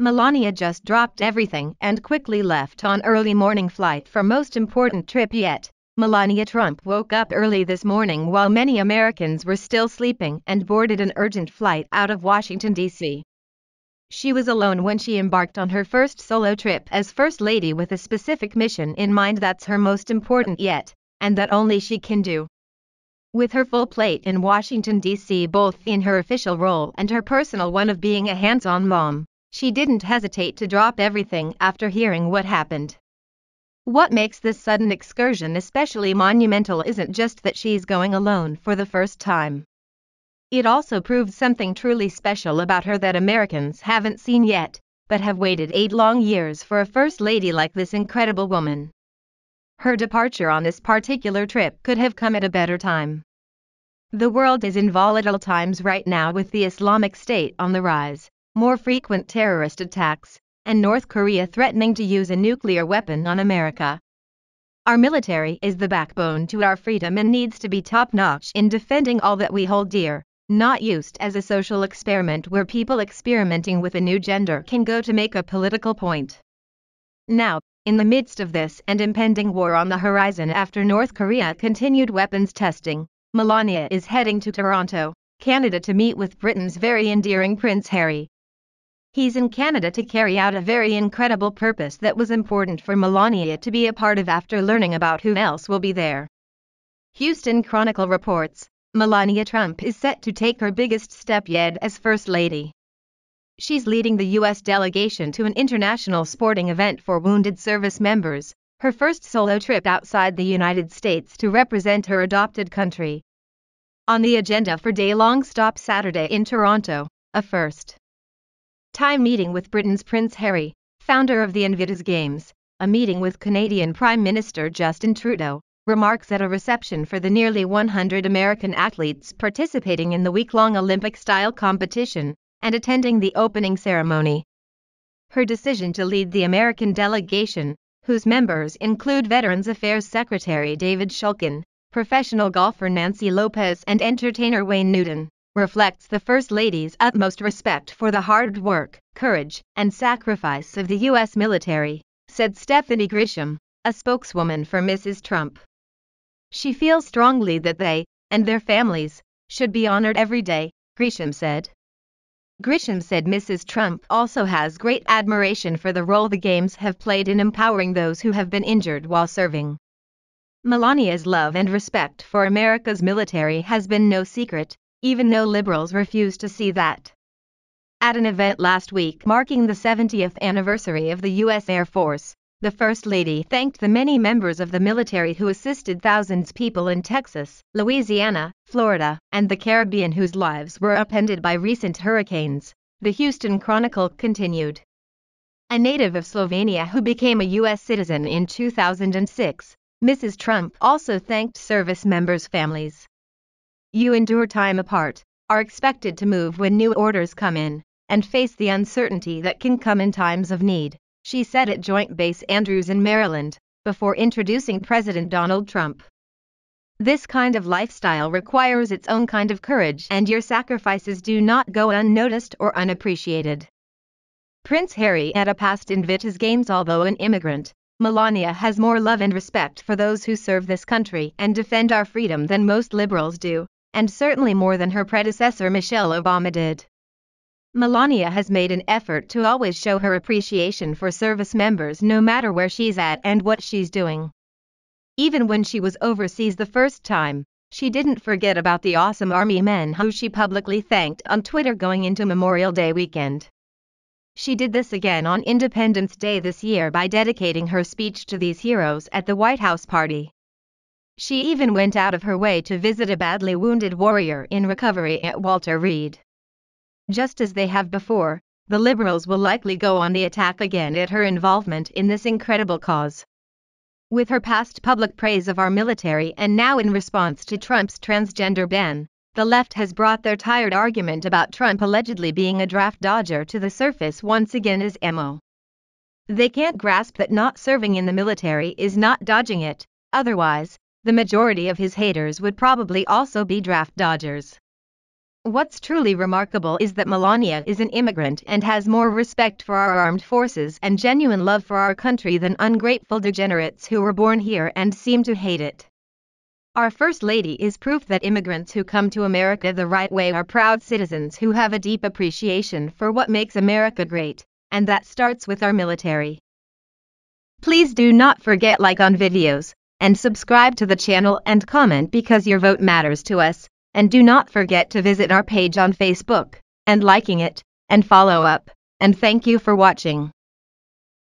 Melania just dropped everything and quickly left on early morning flight for most important trip yet. Melania Trump woke up early this morning while many Americans were still sleeping and boarded an urgent flight out of Washington, D.C. She was alone when she embarked on her first solo trip as First Lady with a specific mission in mind that's her most important yet, and that only she can do. With her full plate in Washington, D.C., both in her official role and her personal one of being a hands on mom, she didn't hesitate to drop everything after hearing what happened. What makes this sudden excursion especially monumental isn't just that she's going alone for the first time. It also proved something truly special about her that Americans haven't seen yet, but have waited eight long years for a first lady like this incredible woman. Her departure on this particular trip could have come at a better time. The world is in volatile times right now with the Islamic State on the rise, more frequent terrorist attacks, and North Korea threatening to use a nuclear weapon on America. Our military is the backbone to our freedom and needs to be top notch in defending all that we hold dear, not used as a social experiment where people experimenting with a new gender can go to make a political point. Now, in the midst of this and impending war on the horizon after North Korea continued weapons testing, Melania is heading to Toronto, Canada to meet with Britain's very endearing Prince Harry, He's in Canada to carry out a very incredible purpose that was important for Melania to be a part of after learning about who else will be there. Houston Chronicle reports, Melania Trump is set to take her biggest step yet as First Lady. She's leading the U.S. delegation to an international sporting event for wounded service members, her first solo trip outside the United States to represent her adopted country. On the agenda for day-long stop Saturday in Toronto, a first. Time meeting with Britain's Prince Harry, founder of the Invictus Games, a meeting with Canadian Prime Minister Justin Trudeau, remarks at a reception for the nearly 100 American athletes participating in the week-long Olympic-style competition and attending the opening ceremony. Her decision to lead the American delegation, whose members include Veterans Affairs Secretary David Shulkin, professional golfer Nancy Lopez and entertainer Wayne Newton, reflects the First Lady's utmost respect for the hard work, courage, and sacrifice of the U.S. military, said Stephanie Grisham, a spokeswoman for Mrs. Trump. She feels strongly that they, and their families, should be honored every day, Grisham said. Grisham said Mrs. Trump also has great admiration for the role the games have played in empowering those who have been injured while serving. Melania's love and respect for America's military has been no secret, even no liberals refuse to see that. At an event last week marking the 70th anniversary of the U.S. Air Force, the First Lady thanked the many members of the military who assisted thousands people in Texas, Louisiana, Florida, and the Caribbean whose lives were upended by recent hurricanes, the Houston Chronicle continued. A native of Slovenia who became a U.S. citizen in 2006, Mrs. Trump also thanked service members' families, you endure time apart, are expected to move when new orders come in, and face the uncertainty that can come in times of need, she said at Joint Base Andrews in Maryland, before introducing President Donald Trump. This kind of lifestyle requires its own kind of courage, and your sacrifices do not go unnoticed or unappreciated. Prince Harry at a past Vitas Games Although an immigrant, Melania has more love and respect for those who serve this country and defend our freedom than most liberals do, and certainly more than her predecessor Michelle Obama did. Melania has made an effort to always show her appreciation for service members no matter where she's at and what she's doing. Even when she was overseas the first time, she didn't forget about the awesome army men who she publicly thanked on Twitter going into Memorial Day weekend. She did this again on Independence Day this year by dedicating her speech to these heroes at the White House party. She even went out of her way to visit a badly wounded warrior in recovery at Walter Reed. Just as they have before, the Liberals will likely go on the attack again at her involvement in this incredible cause. With her past public praise of our military and now in response to Trump's transgender ban, the left has brought their tired argument about Trump allegedly being a draft dodger to the surface once again as ammo. They can't grasp that not serving in the military is not dodging it, otherwise, the majority of his haters would probably also be draft dodgers. What's truly remarkable is that Melania is an immigrant and has more respect for our armed forces and genuine love for our country than ungrateful degenerates who were born here and seem to hate it. Our First Lady is proof that immigrants who come to America the right way are proud citizens who have a deep appreciation for what makes America great, and that starts with our military. Please do not forget like on videos, and subscribe to the channel and comment because your vote matters to us, and do not forget to visit our page on Facebook, and liking it, and follow up, and thank you for watching.